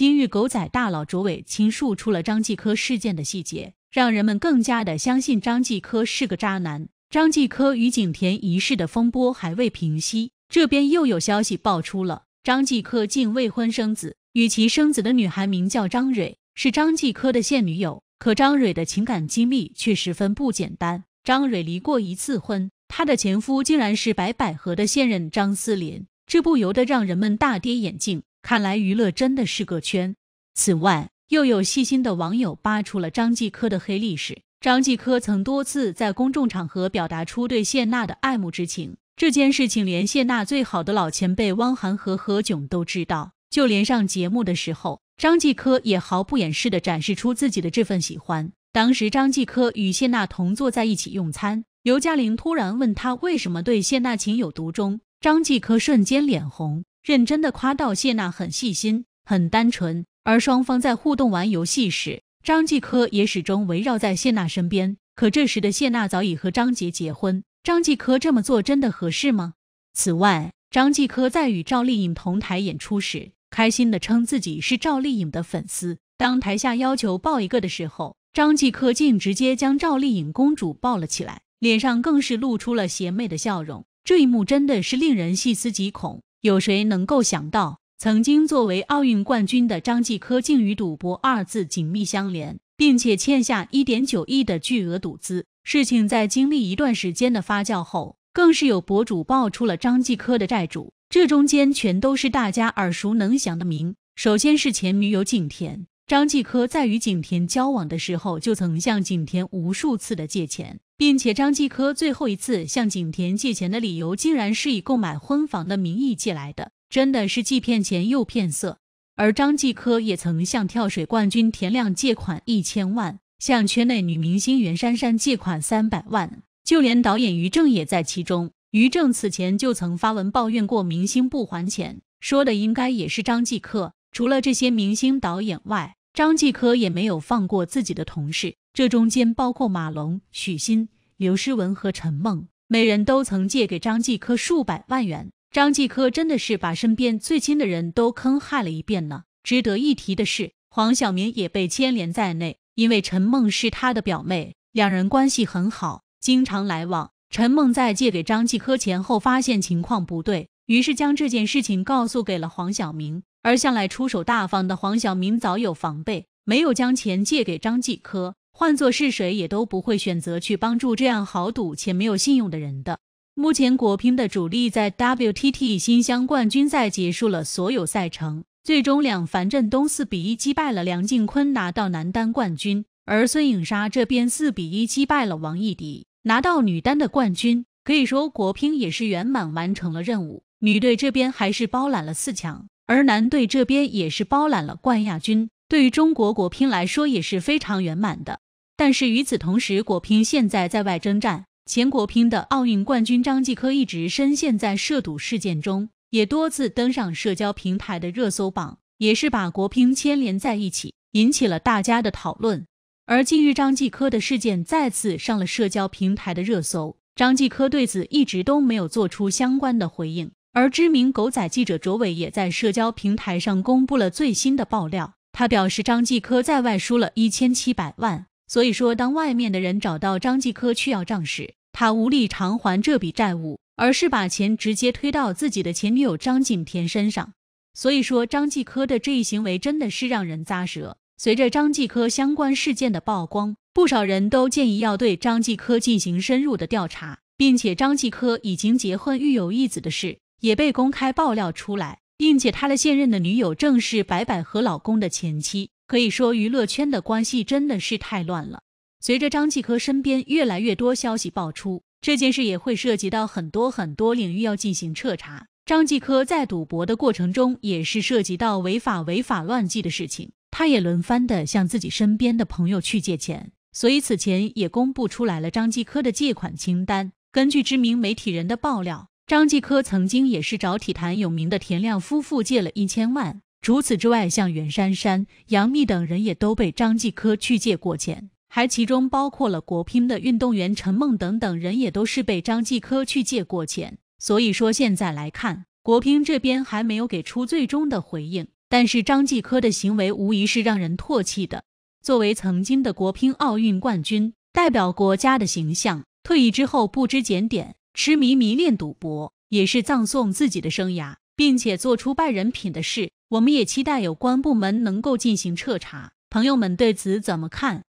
金玉狗仔大佬卓伟倾述出了张继科事件的细节，让人们更加的相信张继科是个渣男。张继科与景甜一事的风波还未平息，这边又有消息爆出了张继科竟未婚生子，与其生子的女孩名叫张蕊，是张继科的现女友。可张蕊的情感经历却十分不简单，张蕊离过一次婚，她的前夫竟然是白百合的现任张思玲，这不由得让人们大跌眼镜。看来娱乐真的是个圈。此外，又有细心的网友扒出了张继科的黑历史。张继科曾多次在公众场合表达出对谢娜的爱慕之情，这件事情连谢娜最好的老前辈汪涵和何炅都知道。就连上节目的时候，张继科也毫不掩饰的展示出自己的这份喜欢。当时张继科与谢娜同坐在一起用餐，尤嘉玲突然问他为什么对谢娜情有独钟，张继科瞬间脸红。认真的夸道：“谢娜很细心，很单纯。”而双方在互动玩游戏时，张继科也始终围绕在谢娜身边。可这时的谢娜早已和张杰结婚，张继科这么做真的合适吗？此外，张继科在与赵丽颖同台演出时，开心的称自己是赵丽颖的粉丝。当台下要求抱一个的时候，张继科竟直接将赵丽颖公主抱了起来，脸上更是露出了邪魅的笑容。这一幕真的是令人细思极恐。有谁能够想到，曾经作为奥运冠军的张继科竟与赌博二字紧密相连，并且欠下一点九亿的巨额赌资？事情在经历一段时间的发酵后，更是有博主爆出了张继科的债主，这中间全都是大家耳熟能详的名。首先是前女友景甜，张继科在与景甜交往的时候，就曾向景甜无数次的借钱。并且张继科最后一次向景甜借钱的理由，竟然是以购买婚房的名义借来的，真的是既骗钱又骗色。而张继科也曾向跳水冠军田亮借款一千万，向圈内女明星袁姗姗借款三百万，就连导演于正也在其中。于正此前就曾发文抱怨过明星不还钱，说的应该也是张继科。除了这些明星导演外，张继科也没有放过自己的同事。这中间包括马龙、许昕、刘诗雯和陈梦，每人都曾借给张继科数百万元。张继科真的是把身边最亲的人都坑害了一遍呢。值得一提的是，黄晓明也被牵连在内，因为陈梦是他的表妹，两人关系很好，经常来往。陈梦在借给张继科前后发现情况不对，于是将这件事情告诉给了黄晓明。而向来出手大方的黄晓明早有防备，没有将钱借给张继科。换做是谁，也都不会选择去帮助这样豪赌且没有信用的人的。目前国乒的主力在 WTT 新乡冠军赛结束了所有赛程，最终两樊振东四比一击败了梁靖昆，拿到男单冠军；而孙颖莎这边四比一击败了王艺迪，拿到女单的冠军。可以说国乒也是圆满完成了任务。女队这边还是包揽了四强，而男队这边也是包揽了冠亚军。对于中国国乒来说也是非常圆满的。但是与此同时，国乒现在在外征战，前国乒的奥运冠军张继科一直深陷在涉赌事件中，也多次登上社交平台的热搜榜，也是把国乒牵连在一起，引起了大家的讨论。而近日张继科的事件再次上了社交平台的热搜，张继科对此一直都没有做出相关的回应。而知名狗仔记者卓伟也在社交平台上公布了最新的爆料，他表示张继科在外输了一千七百万。所以说，当外面的人找到张继科去要账时，他无力偿还这笔债务，而是把钱直接推到自己的前女友张景甜身上。所以说，张继科的这一行为真的是让人咂舌。随着张继科相关事件的曝光，不少人都建议要对张继科进行深入的调查，并且张继科已经结婚育有一子的事也被公开爆料出来，并且他的现任的女友正是白百合老公的前妻。可以说，娱乐圈的关系真的是太乱了。随着张继科身边越来越多消息爆出，这件事也会涉及到很多很多领域要进行彻查。张继科在赌博的过程中，也是涉及到违法违法乱纪的事情。他也轮番的向自己身边的朋友去借钱，所以此前也公布出来了张继科的借款清单。根据知名媒体人的爆料，张继科曾经也是找体坛有名的田亮夫妇借了一千万。除此之外，像袁姗姗、杨幂等人也都被张继科去借过钱，还其中包括了国乒的运动员陈梦等等人也都是被张继科去借过钱。所以说，现在来看，国乒这边还没有给出最终的回应，但是张继科的行为无疑是让人唾弃的。作为曾经的国乒奥运冠军，代表国家的形象，退役之后不知检点，痴迷迷恋赌博，也是葬送自己的生涯。并且做出败人品的事，我们也期待有关部门能够进行彻查。朋友们对此怎么看？